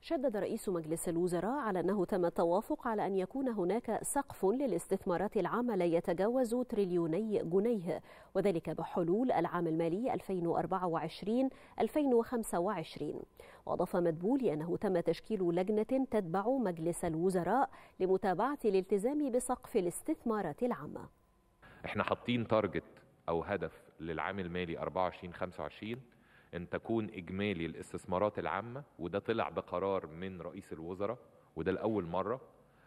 شدد رئيس مجلس الوزراء على أنه تم التوافق على أن يكون هناك سقف للاستثمارات العامة لا يتجاوز تريليوني جنيه وذلك بحلول العام المالي 2024-2025 وأضاف مدبولي أنه تم تشكيل لجنة تتبع مجلس الوزراء لمتابعة الالتزام بسقف الاستثمارات العامة احنا حاطين تارجت أو هدف للعام المالي 24 25 ان تكون اجمالي الاستثمارات العامه وده طلع بقرار من رئيس الوزراء وده لاول مره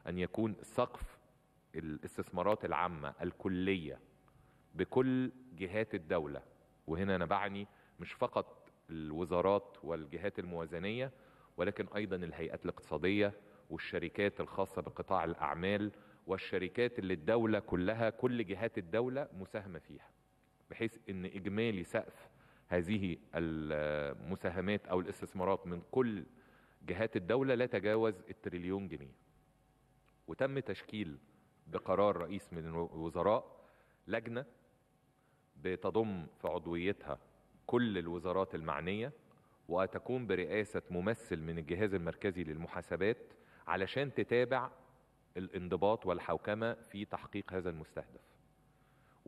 ان يكون سقف الاستثمارات العامه الكليه بكل جهات الدوله وهنا انا بعني مش فقط الوزارات والجهات الموازنيه ولكن ايضا الهيئات الاقتصاديه والشركات الخاصه بقطاع الاعمال والشركات اللي الدوله كلها كل جهات الدوله مساهمه فيها بحيث ان اجمالي سقف هذه المساهمات أو الاستثمارات من كل جهات الدولة لا تجاوز التريليون جنيه وتم تشكيل بقرار رئيس من الوزراء لجنة بتضم في عضويتها كل الوزارات المعنية وتكون برئاسة ممثل من الجهاز المركزي للمحاسبات علشان تتابع الانضباط والحوكمة في تحقيق هذا المستهدف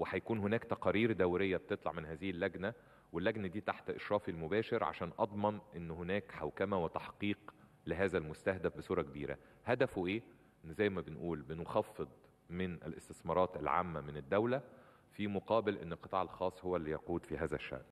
وهيكون هناك تقارير دوريه بتطلع من هذه اللجنه واللجنه دي تحت اشرافي المباشر عشان اضمن ان هناك حوكمه وتحقيق لهذا المستهدف بصوره كبيره هدفه ايه زي ما بنقول بنخفض من الاستثمارات العامه من الدوله في مقابل ان القطاع الخاص هو اللي يقود في هذا الشان